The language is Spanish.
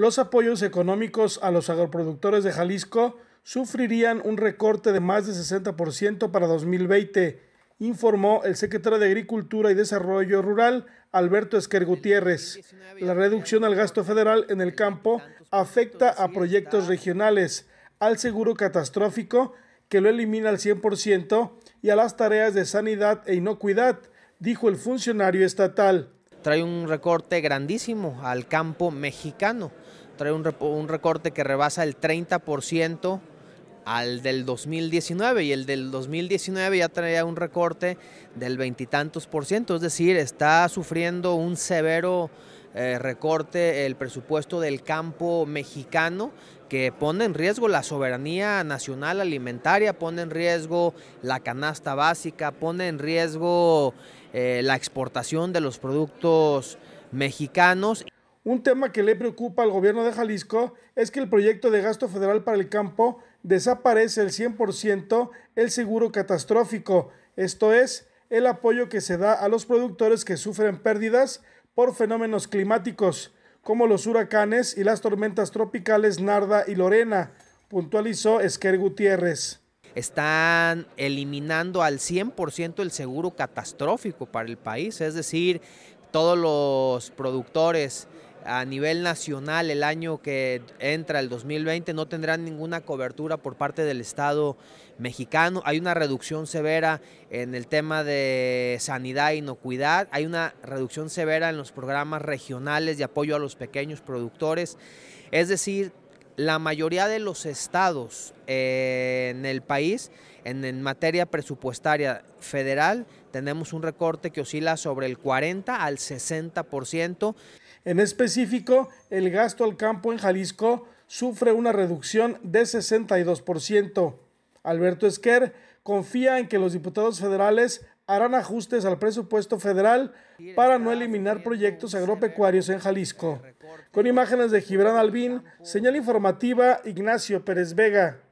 los apoyos económicos a los agroproductores de Jalisco sufrirían un recorte de más de 60% para 2020, informó el secretario de Agricultura y Desarrollo Rural, Alberto Esquer Gutiérrez. La reducción al gasto federal en el campo afecta a proyectos regionales, al seguro catastrófico, que lo elimina al 100%, y a las tareas de sanidad e inocuidad, dijo el funcionario estatal trae un recorte grandísimo al campo mexicano, trae un, recorte que rebasa el 30% al del 2019 y el del 2019 ya traía un recorte del veintitantos por ciento, es decir, está sufriendo un severo eh, recorte el presupuesto del campo mexicano que pone en riesgo la soberanía nacional alimentaria, pone en riesgo la canasta básica, pone en riesgo eh, la exportación de los productos mexicanos. Un tema que le preocupa al gobierno de Jalisco es que el proyecto de gasto federal para el campo desaparece el 100% el seguro catastrófico, esto es, el apoyo que se da a los productores que sufren pérdidas por fenómenos climáticos como los huracanes y las tormentas tropicales Narda y Lorena, puntualizó Esquer Gutiérrez. Están eliminando al 100% el seguro catastrófico para el país, es decir, todos los productores a nivel nacional el año que entra, el 2020, no tendrán ninguna cobertura por parte del Estado mexicano. Hay una reducción severa en el tema de sanidad e inocuidad. Hay una reducción severa en los programas regionales de apoyo a los pequeños productores. Es decir, la mayoría de los estados eh, en el país, en, materia presupuestaria federal, tenemos un recorte que oscila sobre el 40 al 60%. En específico, el gasto al campo en Jalisco sufre una reducción de 62%. Alberto Esquer confía en que los diputados federales harán ajustes al presupuesto federal para no eliminar proyectos agropecuarios en Jalisco. Con imágenes de Gibran Albín, señal informativa Ignacio Pérez Vega.